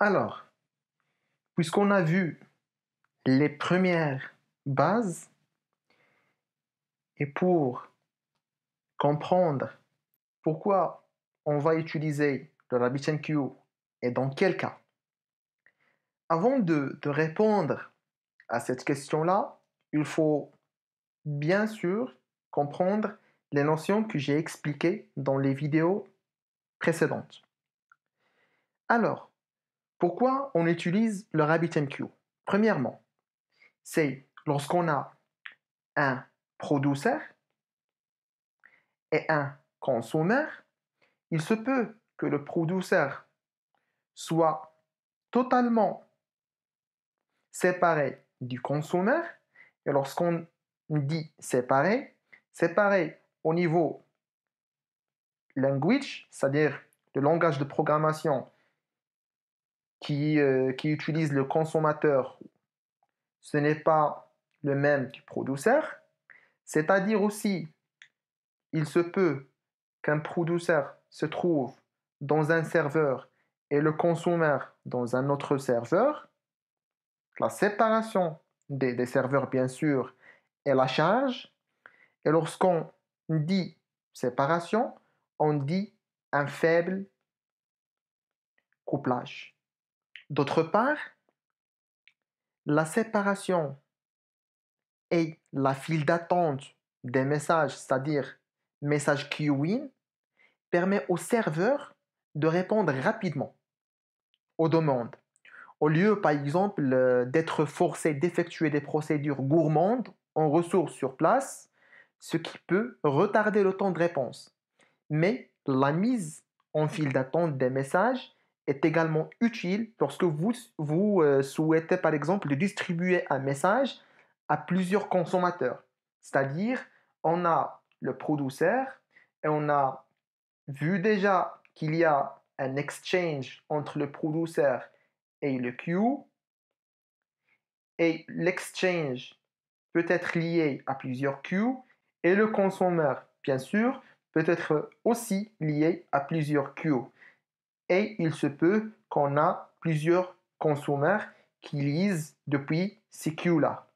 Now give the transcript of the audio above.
Alors, puisqu'on a vu les premières bases, et pour comprendre pourquoi on va utiliser le RabbitMQ et dans quel cas, avant de, de répondre à cette question-là, il faut bien sûr comprendre les notions que j'ai expliquées dans les vidéos précédentes. Alors, pourquoi on utilise le RabbitMQ Premièrement, c'est lorsqu'on a un producer et un consommateur, il se peut que le producer soit totalement séparé du consommateur. Et lorsqu'on dit séparé, séparé au niveau language, c'est-à-dire le langage de programmation euh, qui, utilise le consommateur, ce n'est pas le même du producteur. C'est-à-dire aussi, il se peut qu'un producteur se trouve dans un serveur et le consommateur dans un autre serveur. La séparation des, serveurs, bien sûr, est la charge. Et lorsqu'on dit séparation, on dit un faible couplage. D'autre part, la séparation et la file d'attente des messages, c'est-à-dire message queuing, permet au serveur de répondre rapidement aux demandes. Au lieu, par exemple, euh, d'être forcé d'effectuer des procédures gourmandes en ressources sur place, ce qui peut retarder le temps de réponse. Mais la mise en file d'attente des messages est également utile lorsque vous, vous euh, souhaitez par exemple distribuer un message à plusieurs consommateurs. C'est-à-dire, on a le producteur et on a vu déjà qu'il y a un exchange entre le producteur et le queue. Et l'exchange peut être lié à plusieurs queues et le consommateur, bien sûr, peut être aussi lié à plusieurs queues et il se peut qu'on a plusieurs consommateurs qui lisent depuis ces queues là